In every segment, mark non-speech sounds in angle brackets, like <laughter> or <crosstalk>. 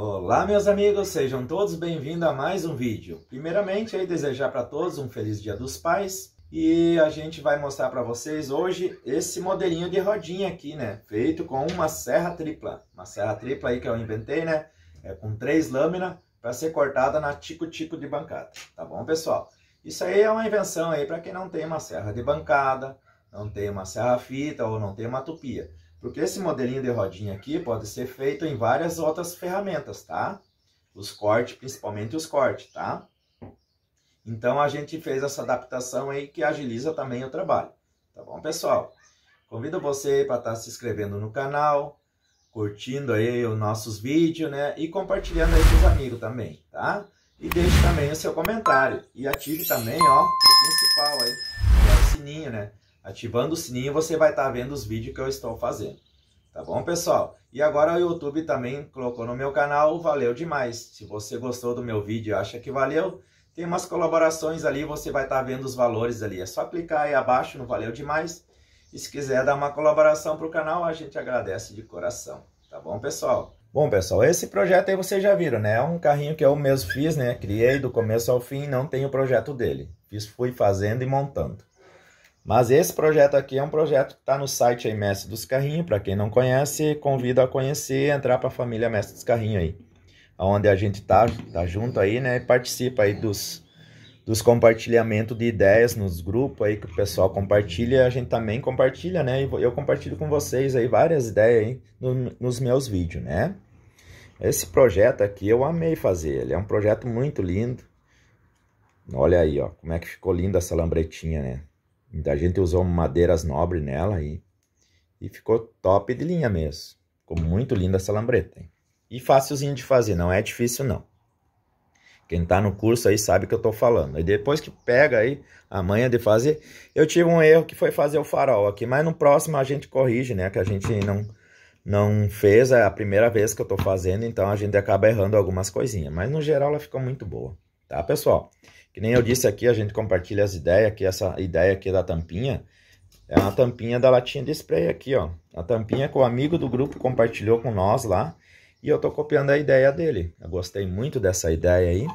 Olá meus amigos, sejam todos bem-vindos a mais um vídeo. Primeiramente, aí desejar para todos um feliz Dia dos Pais e a gente vai mostrar para vocês hoje esse modelinho de rodinha aqui, né? Feito com uma serra tripla, uma serra tripla aí que eu inventei, né? É com três lâminas para ser cortada na tico-tico de bancada, tá bom pessoal? Isso aí é uma invenção aí para quem não tem uma serra de bancada, não tem uma serra fita ou não tem uma tupia. Porque esse modelinho de rodinha aqui pode ser feito em várias outras ferramentas, tá? Os cortes, principalmente os cortes, tá? Então a gente fez essa adaptação aí que agiliza também o trabalho. Tá bom, pessoal? Convido você para estar tá se inscrevendo no canal, curtindo aí os nossos vídeos, né? E compartilhando aí com os amigos também, tá? E deixe também o seu comentário. E ative também, ó, o principal aí, é o sininho, né? Ativando o sininho, você vai estar tá vendo os vídeos que eu estou fazendo. Tá bom, pessoal? E agora o YouTube também colocou no meu canal, valeu demais. Se você gostou do meu vídeo e acha que valeu, tem umas colaborações ali, você vai estar tá vendo os valores ali. É só clicar aí abaixo no Valeu Demais. E se quiser dar uma colaboração para o canal, a gente agradece de coração. Tá bom, pessoal? Bom, pessoal, esse projeto aí vocês já viram, né? É um carrinho que eu mesmo fiz, né? Criei do começo ao fim, não tenho o projeto dele. Fiz, fui fazendo e montando. Mas esse projeto aqui é um projeto que está no site aí, Mestre dos Carrinhos. Para quem não conhece, convido a conhecer entrar para a família Mestre dos Carrinhos aí. Onde a gente está, tá junto aí, né? E participa aí dos, dos compartilhamentos de ideias nos grupos aí que o pessoal compartilha. A gente também compartilha, né? E eu compartilho com vocês aí várias ideias aí no, nos meus vídeos, né? Esse projeto aqui eu amei fazer. Ele é um projeto muito lindo. Olha aí, ó. Como é que ficou linda essa lambretinha, né? A gente usou madeiras nobres nela e, e ficou top de linha mesmo. Ficou muito linda essa lambreta. Hein? E fácilzinho de fazer, não é difícil não. Quem tá no curso aí sabe o que eu tô falando. E depois que pega aí a manha de fazer, eu tive um erro que foi fazer o farol aqui, mas no próximo a gente corrige, né? Que a gente não não fez, é a primeira vez que eu tô fazendo, então a gente acaba errando algumas coisinhas, mas no geral ela ficou muito boa, tá, pessoal? Que nem eu disse aqui, a gente compartilha as ideias, que essa ideia aqui da tampinha é uma tampinha da latinha de spray aqui, ó. A tampinha que o amigo do grupo compartilhou com nós lá e eu tô copiando a ideia dele. Eu gostei muito dessa ideia aí,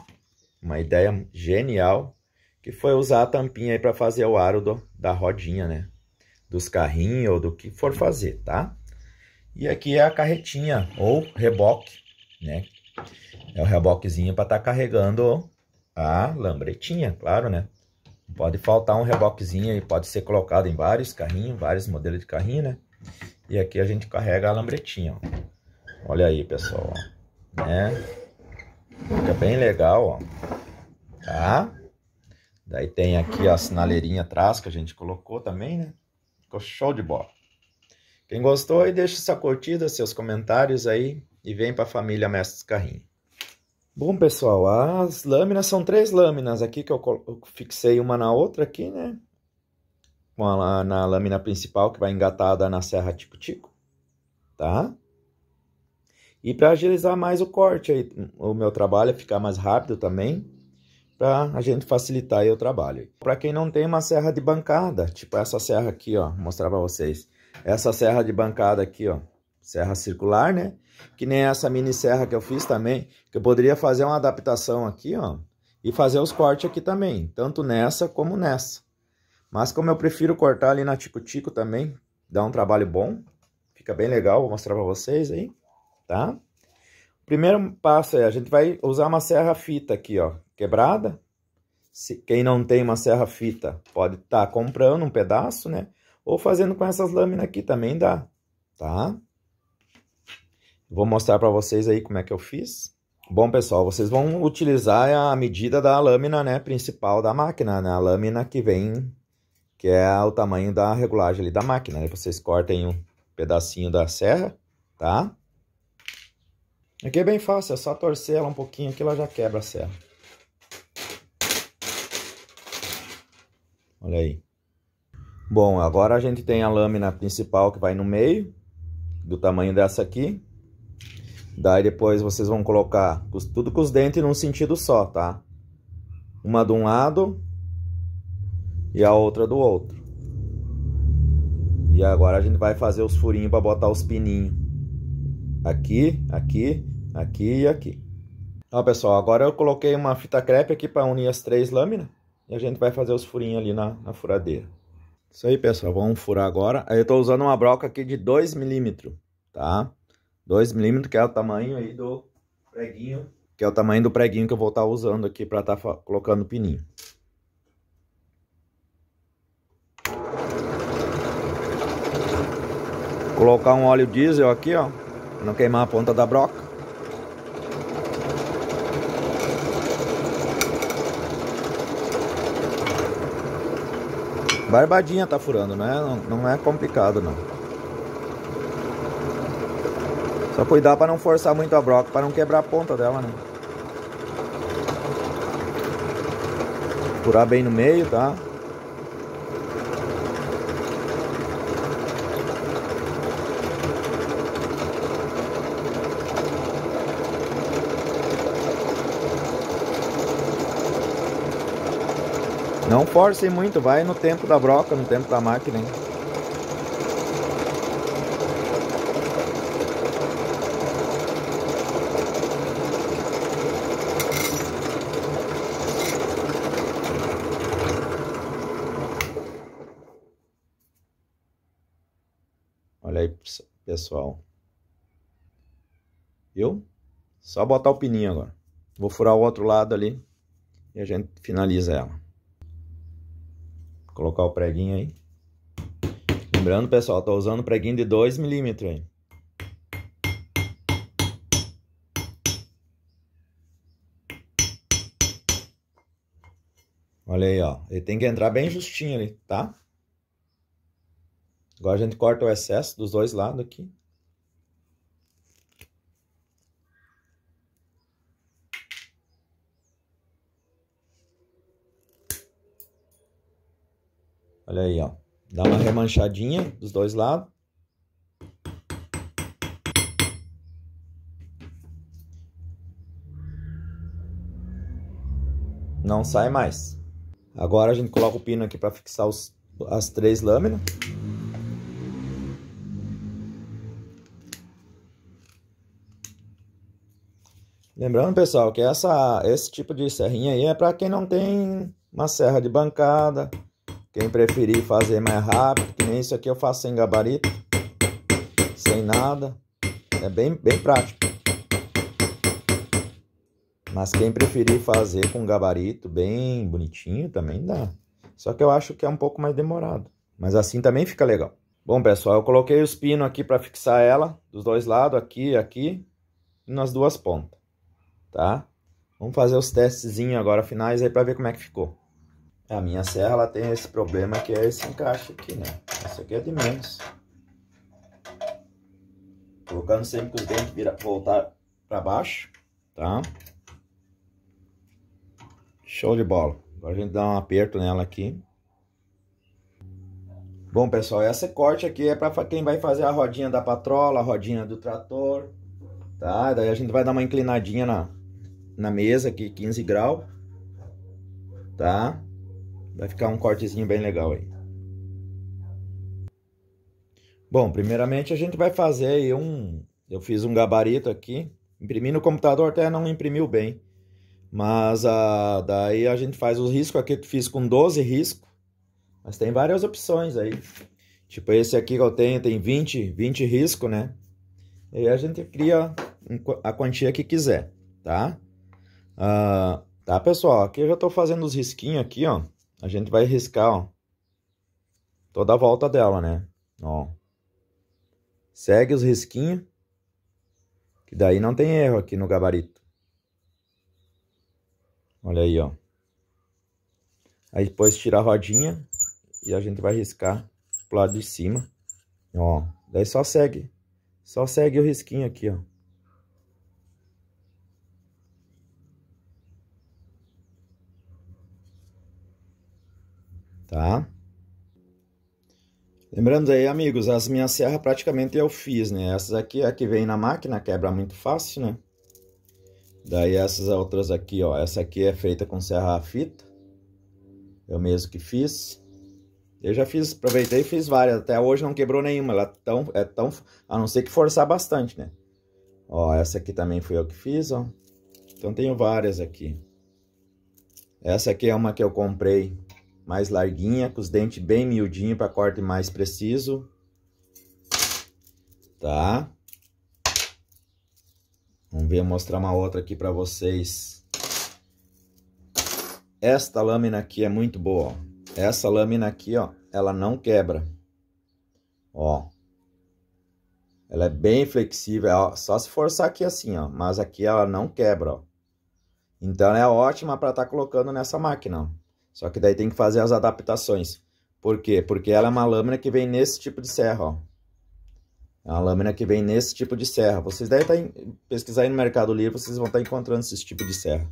uma ideia genial, que foi usar a tampinha aí para fazer o aro do, da rodinha, né? Dos carrinhos ou do que for fazer, tá? E aqui é a carretinha ou reboque, né? É o reboquezinho para estar tá carregando a lambretinha, claro, né? Pode faltar um reboquezinho e pode ser colocado em vários carrinhos, vários modelos de carrinho, né? E aqui a gente carrega a lambretinha, ó. Olha aí, pessoal, ó. Né? Fica bem legal, ó. Tá? Daí tem aqui a sinaleirinha atrás que a gente colocou também, né? Ficou show de bola. Quem gostou aí, deixa sua curtida, seus comentários aí e vem pra família Mestres Carrinho. Bom, pessoal, as lâminas são três lâminas aqui que eu fixei uma na outra aqui, né? Com a, na lâmina principal que vai engatada na serra tico-tico, tá? E para agilizar mais o corte aí, o meu trabalho é ficar mais rápido também, para a gente facilitar aí o trabalho. Para quem não tem uma serra de bancada, tipo essa serra aqui, ó, vou mostrar para vocês. Essa serra de bancada aqui, ó, serra circular, né? Que nem essa mini serra que eu fiz também, que eu poderia fazer uma adaptação aqui, ó, e fazer os cortes aqui também, tanto nessa como nessa. Mas como eu prefiro cortar ali na tico-tico também, dá um trabalho bom, fica bem legal, vou mostrar para vocês aí, tá? O primeiro passo é, a gente vai usar uma serra fita aqui, ó, quebrada. Se, quem não tem uma serra fita pode estar tá comprando um pedaço, né? Ou fazendo com essas lâminas aqui também dá, tá? Vou mostrar para vocês aí como é que eu fiz. Bom, pessoal, vocês vão utilizar a medida da lâmina né, principal da máquina, né, a lâmina que vem, que é o tamanho da regulagem ali da máquina. Aí né? vocês cortem um pedacinho da serra, tá? Aqui é bem fácil, é só torcer ela um pouquinho que ela já quebra a serra. Olha aí. Bom, agora a gente tem a lâmina principal que vai no meio, do tamanho dessa aqui, Daí depois vocês vão colocar tudo com os dentes num sentido só, tá? Uma de um lado e a outra do outro. E agora a gente vai fazer os furinhos para botar os pininhos. Aqui, aqui, aqui e aqui. Ó, pessoal, agora eu coloquei uma fita crepe aqui para unir as três lâminas. E a gente vai fazer os furinhos ali na, na furadeira. Isso aí, pessoal. Vamos furar agora. Aí eu estou usando uma broca aqui de 2 milímetros, tá? 2 milímetros, que é o tamanho aí do preguinho, que é o tamanho do preguinho que eu vou estar tá usando aqui para estar tá colocando o pininho. Colocar um óleo diesel aqui, ó, para não queimar a ponta da broca. Barbadinha tá furando, né? Não, não é complicado não. Só cuidar para não forçar muito a broca, para não quebrar a ponta dela, né? Furar bem no meio, tá? Não forcem muito, vai no tempo da broca, no tempo da máquina, hein? pessoal. Eu só botar o pininho agora. Vou furar o outro lado ali e a gente finaliza ela. Vou colocar o preguinho aí. Lembrando, pessoal, estou usando preguinho de 2 milímetros aí. Olha aí, ó. Ele tem que entrar bem justinho ali, tá? Agora a gente corta o excesso dos dois lados aqui. Olha aí, ó. Dá uma remanchadinha dos dois lados. Não sai mais. Agora a gente coloca o pino aqui para fixar os, as três lâminas. Lembrando, pessoal, que essa, esse tipo de serrinha aí é para quem não tem uma serra de bancada, quem preferir fazer mais rápido, que nem isso aqui eu faço sem gabarito, sem nada. É bem, bem prático. Mas quem preferir fazer com gabarito bem bonitinho também dá. Só que eu acho que é um pouco mais demorado. Mas assim também fica legal. Bom, pessoal, eu coloquei os pinos aqui para fixar ela, dos dois lados, aqui e aqui, e nas duas pontas, tá? Vamos fazer os testezinhos agora finais aí para ver como é que ficou. A minha serra ela tem esse problema que é esse encaixe aqui, né? Essa aqui é de menos. Colocando sempre com os dentes vira, voltar para baixo, tá? Show de bola. Agora a gente dá um aperto nela aqui. Bom, pessoal, esse corte aqui é para quem vai fazer a rodinha da patrola, a rodinha do trator, tá? Daí a gente vai dar uma inclinadinha na, na mesa aqui, 15 graus, Tá? Vai ficar um cortezinho bem legal aí. Bom, primeiramente a gente vai fazer aí um... Eu fiz um gabarito aqui. Imprimi no computador, até não imprimiu bem. Mas a, ah, daí a gente faz o risco aqui que fiz com 12 riscos. Mas tem várias opções aí. Tipo esse aqui que eu tenho, tem 20, 20 riscos, né? E a gente cria a quantia que quiser, tá? Ah, tá, pessoal? Aqui eu já tô fazendo os risquinhos aqui, ó a gente vai riscar, ó, toda a volta dela, né? Ó. Segue os risquinhos, que daí não tem erro aqui no gabarito. Olha aí, ó. Aí depois tira a rodinha e a gente vai riscar pro lado de cima. Ó, daí só segue. Só segue o risquinho aqui, ó. tá? Lembrando aí, amigos, as minhas serras praticamente eu fiz, né? Essas aqui, é a que vem na máquina, quebra muito fácil, né? Daí essas outras aqui, ó, essa aqui é feita com serra a fita, eu mesmo que fiz. Eu já fiz, aproveitei e fiz várias, até hoje não quebrou nenhuma, ela é tão, é tão, a não ser que forçar bastante, né? Ó, essa aqui também foi eu que fiz, ó. Então tenho várias aqui. Essa aqui é uma que eu comprei mais larguinha, com os dentes bem miudinho para corte mais preciso. Tá? Vamos ver, mostrar uma outra aqui para vocês. Esta lâmina aqui é muito boa, Essa lâmina aqui, ó, ela não quebra. Ó. Ela é bem flexível, é, ó. só se forçar aqui assim, ó. Mas aqui ela não quebra, ó. Então, é ótima para estar tá colocando nessa máquina, ó. Só que daí tem que fazer as adaptações. Por quê? Porque ela é uma lâmina que vem nesse tipo de serra, ó. É uma lâmina que vem nesse tipo de serra. Vocês devem estar tá em, pesquisar aí no Mercado Livre, vocês vão estar tá encontrando esse tipo de serra.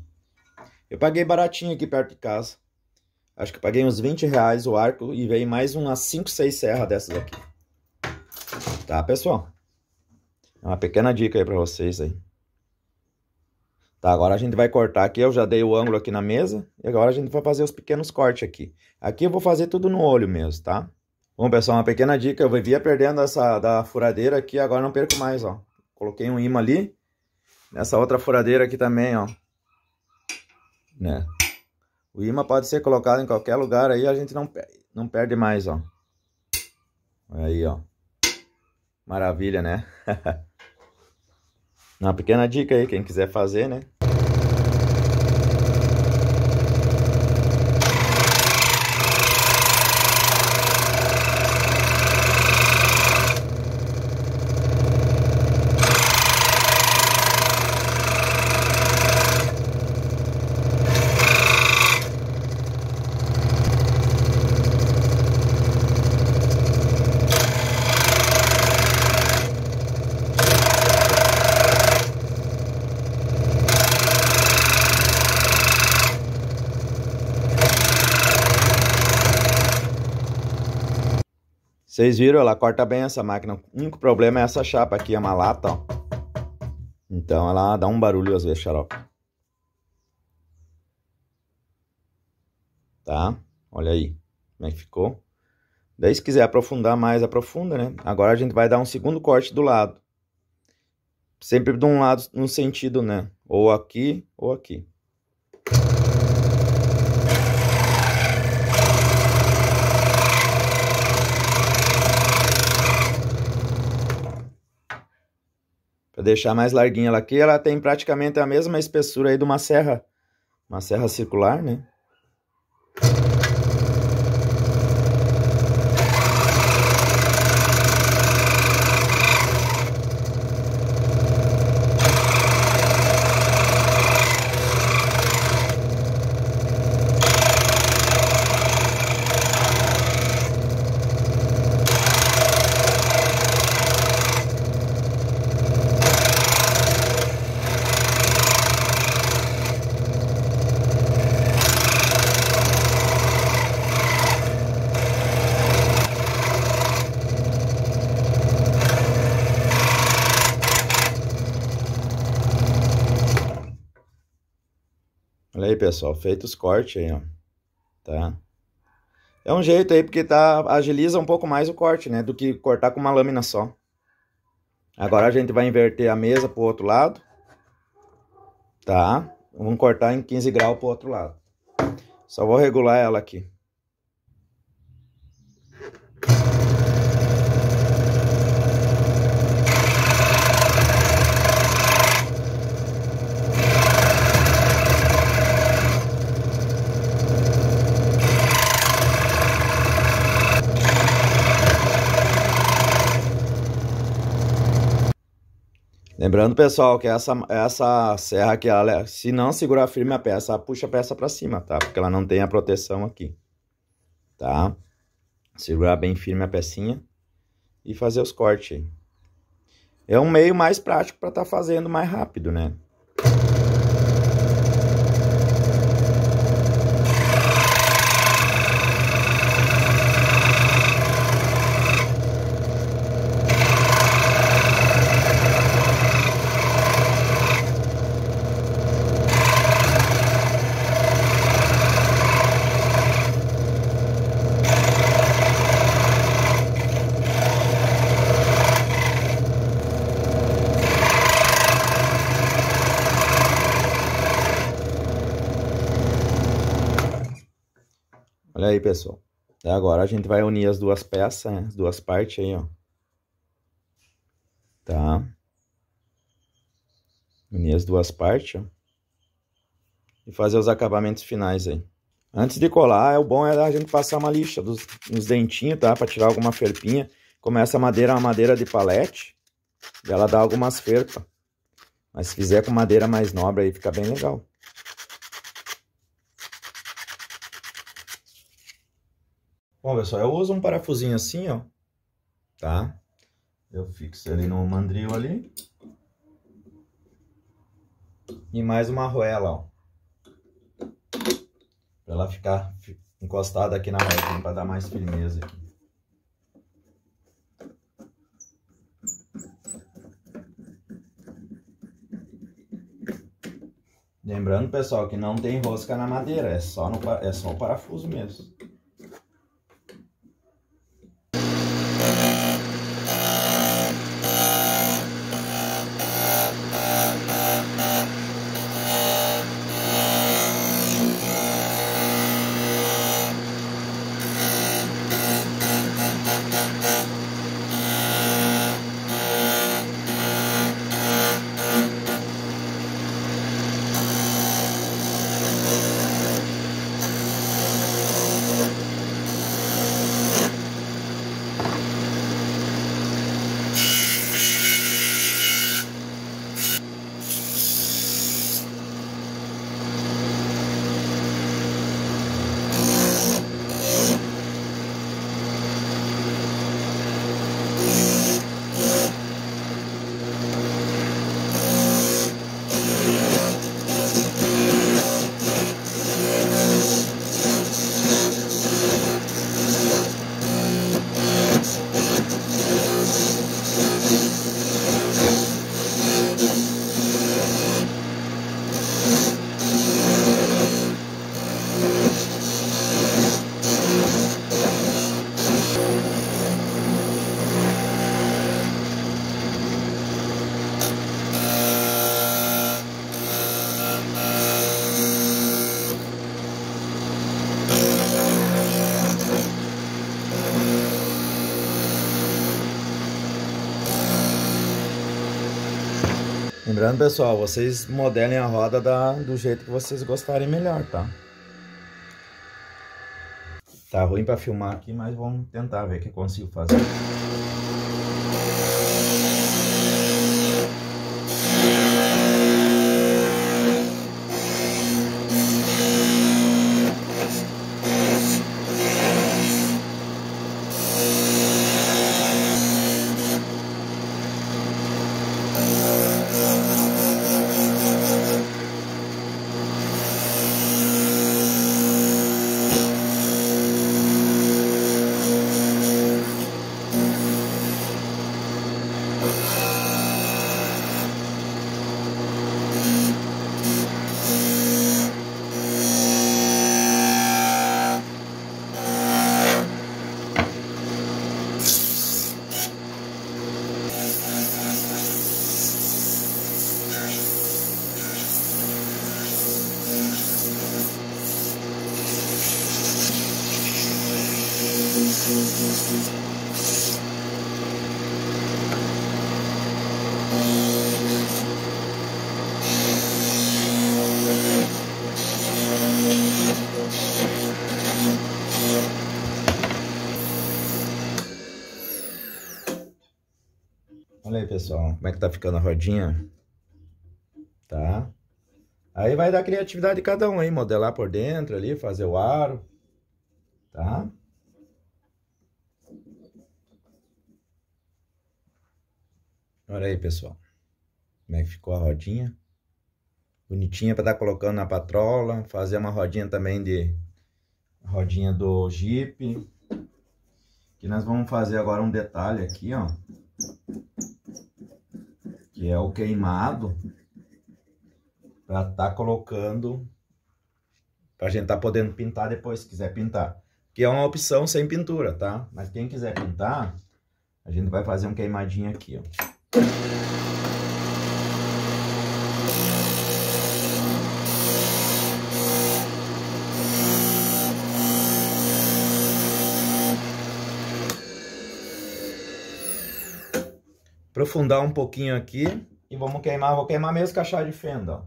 Eu paguei baratinho aqui perto de casa. Acho que paguei uns 20 reais o arco e veio mais umas 5, 6 serras dessas aqui. Tá, pessoal? É uma pequena dica aí pra vocês aí. Tá, agora a gente vai cortar aqui, eu já dei o ângulo aqui na mesa, e agora a gente vai fazer os pequenos cortes aqui. Aqui eu vou fazer tudo no olho mesmo, tá? Bom, pessoal, uma pequena dica, eu vivia perdendo essa da furadeira aqui, agora não perco mais, ó. Coloquei um imã ali, nessa outra furadeira aqui também, ó. Né? O imã pode ser colocado em qualquer lugar aí, a gente não, não perde mais, ó. Aí, ó. Maravilha, né? <laughs> Uma pequena dica aí, quem quiser fazer, né? Vocês viram, ela corta bem essa máquina. O único problema é essa chapa aqui, é uma lata, ó. Então ela dá um barulho às vezes, xarope. Tá? Olha aí como é que ficou. Daí se quiser aprofundar mais, aprofunda, né? Agora a gente vai dar um segundo corte do lado. Sempre de um lado, num sentido, né? Ou aqui, ou aqui. Vou deixar mais larguinha ela aqui. Ela tem praticamente a mesma espessura aí de uma serra. Uma serra circular, né? pessoal, feito os cortes aí, ó. Tá? É um jeito aí, porque tá, agiliza um pouco mais o corte, né? Do que cortar com uma lâmina só. Agora a gente vai inverter a mesa pro outro lado. Tá? Vamos cortar em 15 graus pro outro lado. Só vou regular ela aqui. Lembrando, pessoal, que essa, essa serra aqui, ela, é, se não segurar firme a peça, puxa a peça para cima, tá? Porque ela não tem a proteção aqui, tá? Segurar bem firme a pecinha e fazer os cortes. É um meio mais prático para estar tá fazendo mais rápido, né? Aí, pessoal. É agora a gente vai unir as duas peças, né? as duas partes aí, ó. Tá? Unir as duas partes, ó. E fazer os acabamentos finais aí. Antes de colar, é o bom é a gente passar uma lixa dos, nos dentinhos, tá? Pra tirar alguma ferpinha. Como essa madeira é uma madeira de palete, ela dá algumas ferpas. Mas se fizer com madeira mais nobre aí, fica bem legal. Bom, pessoal, eu uso um parafusinho assim, ó, tá? Eu fixo ele no mandril ali. E mais uma arruela, ó. Pra ela ficar encostada aqui na rodinha, pra dar mais firmeza aqui. Lembrando, pessoal, que não tem rosca na madeira, é só, no, é só o parafuso mesmo. Lembrando, pessoal, vocês modelem a roda da, do jeito que vocês gostarem melhor, tá? Tá ruim pra filmar aqui, mas vamos tentar ver o que eu consigo fazer. pessoal. Como é que tá ficando a rodinha? Tá? Aí vai dar criatividade de cada um aí, modelar por dentro ali, fazer o aro. Tá? Olha aí, pessoal. Como é que ficou a rodinha. Bonitinha para estar tá colocando na patrola. Fazer uma rodinha também de... Rodinha do Jeep. Que nós vamos fazer agora um detalhe aqui, ó que é o queimado, para tá colocando, para a gente tá podendo pintar depois, se quiser pintar. Que é uma opção sem pintura, tá? Mas quem quiser pintar, a gente vai fazer um queimadinho aqui, ó. aprofundar um pouquinho aqui e vamos queimar, vou queimar mesmo chave de fenda, ó.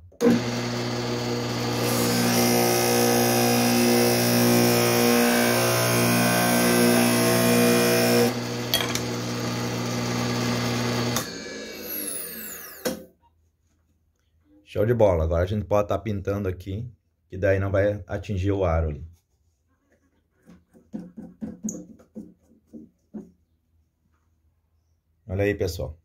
Show de bola. Agora a gente pode estar tá pintando aqui, que daí não vai atingir o aro ali. Olha aí, pessoal.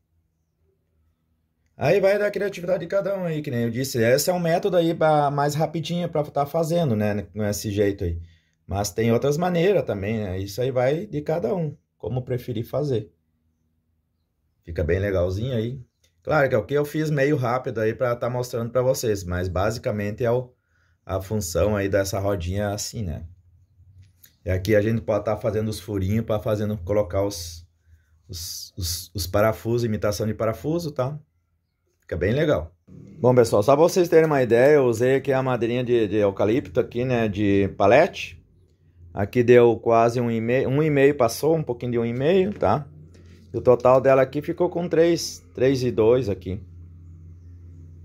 Aí vai da criatividade de cada um aí, que nem eu disse. Esse é um método aí pra, mais rapidinho para estar tá fazendo, né? esse jeito aí. Mas tem outras maneiras também, né? Isso aí vai de cada um, como preferir fazer. Fica bem legalzinho aí. Claro que é o que eu fiz meio rápido aí para estar tá mostrando para vocês, mas basicamente é o, a função aí dessa rodinha assim, né? E aqui a gente pode estar tá fazendo os furinhos para fazendo colocar os, os, os, os parafusos, imitação de parafuso, tá? Fica bem legal. Bom, pessoal, só para vocês terem uma ideia, eu usei aqui a madeirinha de, de eucalipto aqui, né, de palete. Aqui deu quase um e meio, um e meio passou, um pouquinho de um e meio, tá? E o total dela aqui ficou com três, três e 2 aqui,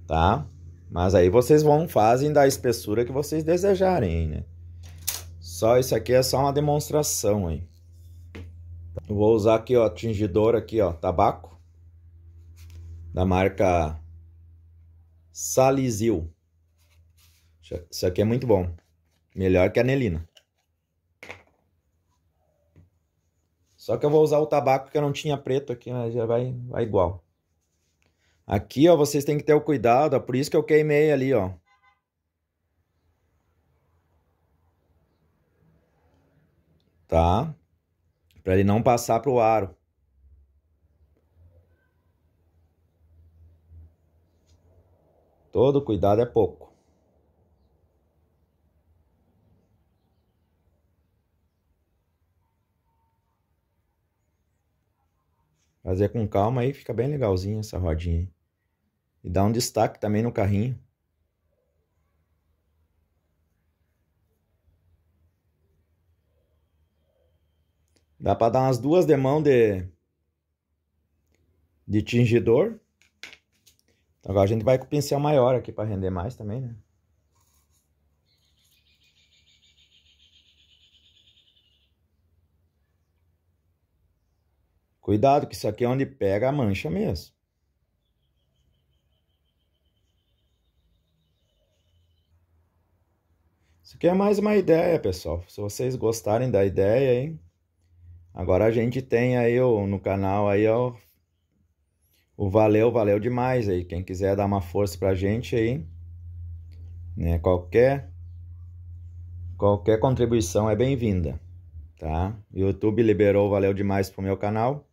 tá? Mas aí vocês vão, fazem da espessura que vocês desejarem, né? Só isso aqui é só uma demonstração aí. Eu vou usar aqui, ó, tingidor aqui, ó, tabaco da marca Salizil, Isso aqui é muito bom. Melhor que a anelina. Só que eu vou usar o tabaco que eu não tinha preto aqui, mas né? já vai, vai igual. Aqui, ó, vocês têm que ter o cuidado, ó, por isso que eu queimei ali, ó. Tá? Pra ele não passar pro aro. Todo cuidado é pouco. Fazer com calma aí fica bem legalzinho essa rodinha E dá um destaque também no carrinho. Dá para dar umas duas demão de de tingidor Agora a gente vai com o pincel maior aqui para render mais também, né? Cuidado que isso aqui é onde pega a mancha mesmo. Isso aqui é mais uma ideia, pessoal. Se vocês gostarem da ideia, hein? Agora a gente tem aí no canal aí ó, o valeu, valeu demais aí. Quem quiser dar uma força pra gente aí, né? Qualquer qualquer contribuição é bem-vinda, tá? YouTube liberou valeu demais pro meu canal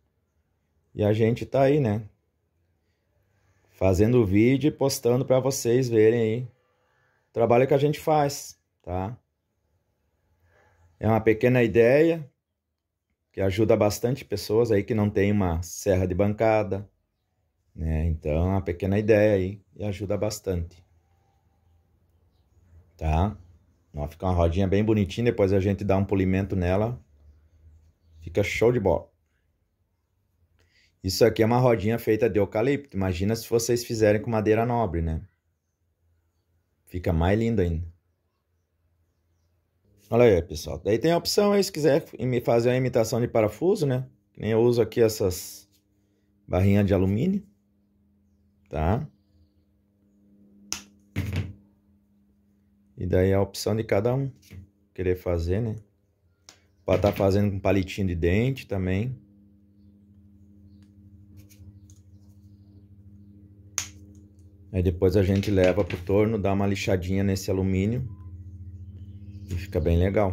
e a gente tá aí, né? Fazendo vídeo e postando para vocês verem aí o trabalho que a gente faz, tá? É uma pequena ideia que ajuda bastante pessoas aí que não tem uma serra de bancada, né? Então, é uma pequena ideia aí e ajuda bastante. Tá? Vai fica uma rodinha bem bonitinha, depois a gente dá um polimento nela. Fica show de bola. Isso aqui é uma rodinha feita de eucalipto. Imagina se vocês fizerem com madeira nobre, né? Fica mais lindo ainda. Olha aí, pessoal. Daí tem a opção aí, se quiser fazer uma imitação de parafuso, né? nem eu uso aqui essas barrinhas de alumínio tá? E daí é a opção de cada um querer fazer, né? Para estar tá fazendo com palitinho de dente também. Aí depois a gente leva pro torno, dá uma lixadinha nesse alumínio e fica bem legal.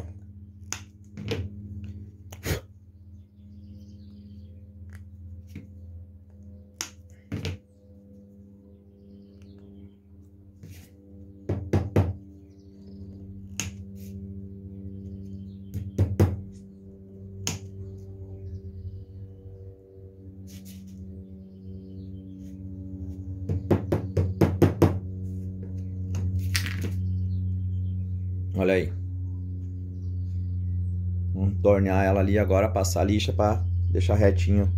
ali agora passar a lixa para deixar retinho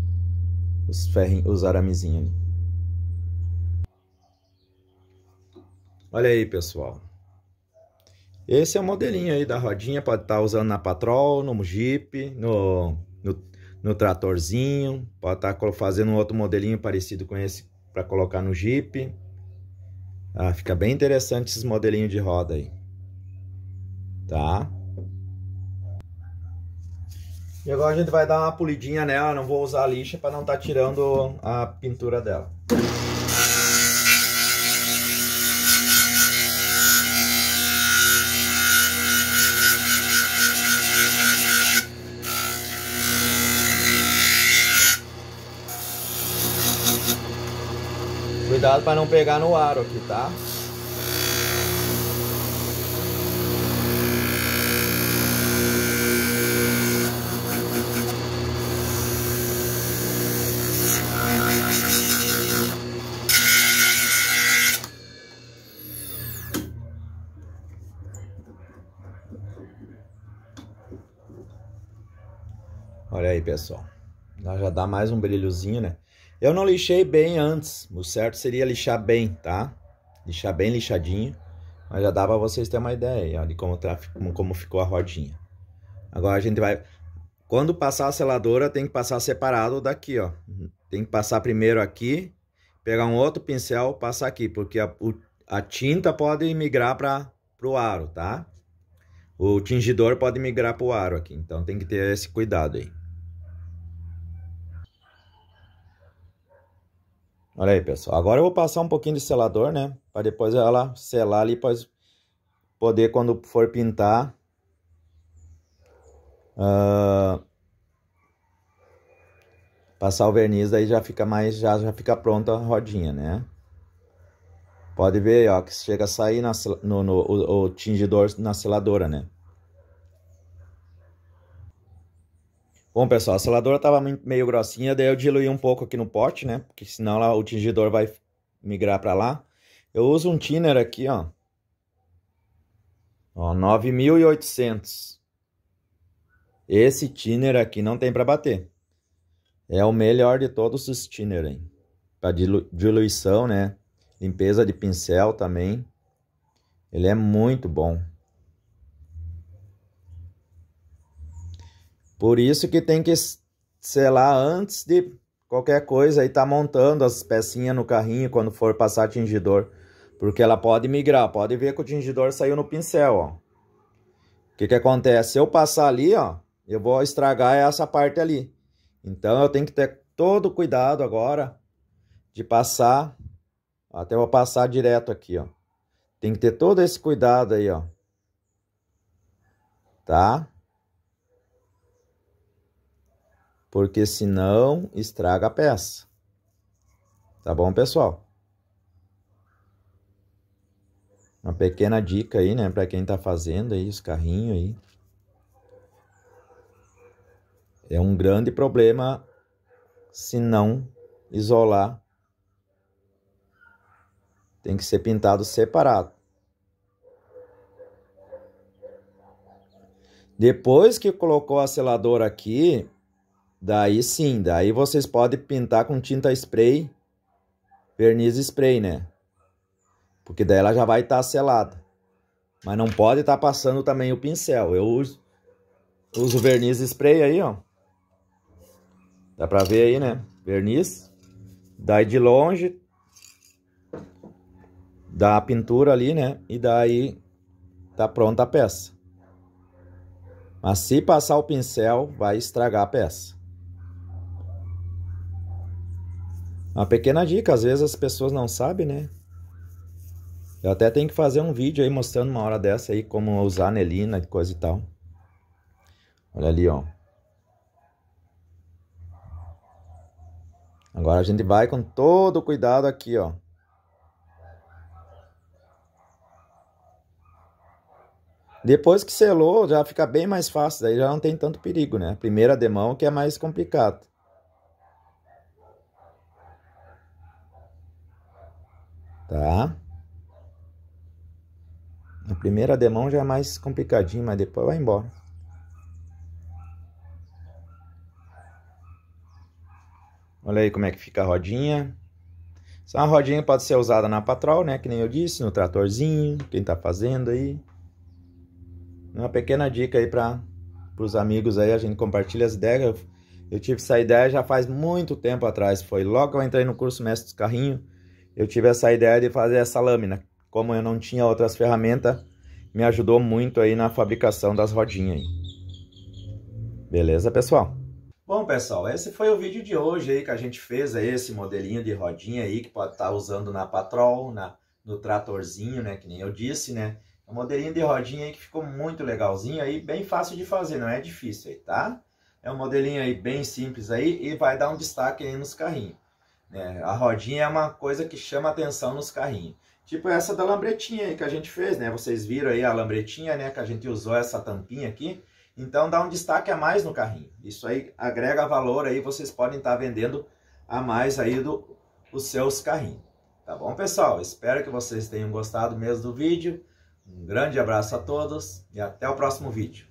os, ferrinhos, os aramezinhos. Olha aí, pessoal. Esse é o modelinho aí da rodinha, pode estar tá usando na patrol, no Jeep, no, no, no tratorzinho, pode estar tá fazendo um outro modelinho parecido com esse para colocar no Jeep. Ah, fica bem interessante esses modelinhos de roda aí. Tá? E agora a gente vai dar uma polidinha nela, não vou usar a lixa para não estar tá tirando a pintura dela. Cuidado para não pegar no aro aqui, tá? pessoal. Ela já dá mais um brilhozinho, né? Eu não lixei bem antes. O certo seria lixar bem, tá? Lixar bem lixadinho. Mas já dá pra vocês terem uma ideia ó, de como, tá, como ficou a rodinha. Agora a gente vai... Quando passar a seladora, tem que passar separado daqui, ó. Tem que passar primeiro aqui, pegar um outro pincel, passar aqui. Porque a, o, a tinta pode migrar para o aro, tá? O tingidor pode migrar para o aro aqui. Então tem que ter esse cuidado aí. Olha aí, pessoal. Agora eu vou passar um pouquinho de selador, né? Para depois ela selar ali, para poder, quando for pintar... Uh, passar o verniz, aí já fica mais... Já, já fica pronta a rodinha, né? Pode ver, ó, que chega a sair na, no, no o, o tingidor na seladora, né? Bom, pessoal, a seladora estava meio grossinha, daí eu diluí um pouco aqui no pote, né? Porque senão lá, o tingidor vai migrar para lá. Eu uso um thinner aqui, ó. Ó, 9.800. Esse thinner aqui não tem para bater. É o melhor de todos os thinner, hein? Para dilu diluição, né? Limpeza de pincel também. Ele é muito bom. Por isso que tem que selar antes de qualquer coisa e tá montando as pecinhas no carrinho quando for passar tingidor. Porque ela pode migrar, pode ver que o tingidor saiu no pincel, ó. O que que acontece? Se eu passar ali, ó, eu vou estragar essa parte ali. Então eu tenho que ter todo cuidado agora de passar. Até vou passar direto aqui, ó. Tem que ter todo esse cuidado aí, ó. Tá? porque senão estraga a peça. Tá bom, pessoal? Uma pequena dica aí, né, para quem tá fazendo aí os carrinhos aí. É um grande problema se não isolar. Tem que ser pintado separado. Depois que colocou a seladora aqui, Daí sim, daí vocês podem pintar com tinta spray, verniz spray, né? Porque daí ela já vai estar tá selada. Mas não pode estar tá passando também o pincel. Eu uso, uso verniz spray aí, ó. Dá pra ver aí, né? Verniz. Daí de longe, dá a pintura ali, né? E daí tá pronta a peça. Mas se passar o pincel, vai estragar a peça. Uma pequena dica, às vezes as pessoas não sabem, né? Eu até tenho que fazer um vídeo aí mostrando uma hora dessa aí como usar anelina e coisa e tal. Olha ali, ó. Agora a gente vai com todo cuidado aqui, ó. Depois que selou, já fica bem mais fácil, daí já não tem tanto perigo, né? Primeira demão que é mais complicado. tá? A primeira demão já é mais complicadinho, mas depois vai embora. Olha aí como é que fica a rodinha. Essa é rodinha pode ser usada na patrol, né? Que nem eu disse, no tratorzinho, quem tá fazendo aí. Uma pequena dica aí para os amigos aí, a gente compartilha as ideias. Eu, eu tive essa ideia já faz muito tempo atrás, foi logo que eu entrei no curso Mestre dos Carrinhos eu tive essa ideia de fazer essa lâmina. Como eu não tinha outras ferramentas, me ajudou muito aí na fabricação das rodinhas. Aí. Beleza, pessoal? Bom, pessoal, esse foi o vídeo de hoje aí que a gente fez aí, esse modelinho de rodinha aí que pode estar tá usando na patrol, na, no tratorzinho, né, que nem eu disse, né? É um modelinho de rodinha aí que ficou muito legalzinho aí, bem fácil de fazer, não é difícil aí, tá? É um modelinho aí bem simples aí e vai dar um destaque aí nos carrinhos. Né? A rodinha é uma coisa que chama atenção nos carrinhos. Tipo essa da lambretinha aí que a gente fez, né? Vocês viram aí a lambretinha, né? Que a gente usou essa tampinha aqui. Então dá um destaque a mais no carrinho. Isso aí agrega valor aí, vocês podem estar tá vendendo a mais aí do, os seus carrinhos. Tá bom, pessoal? Espero que vocês tenham gostado mesmo do vídeo. Um grande abraço a todos e até o próximo vídeo.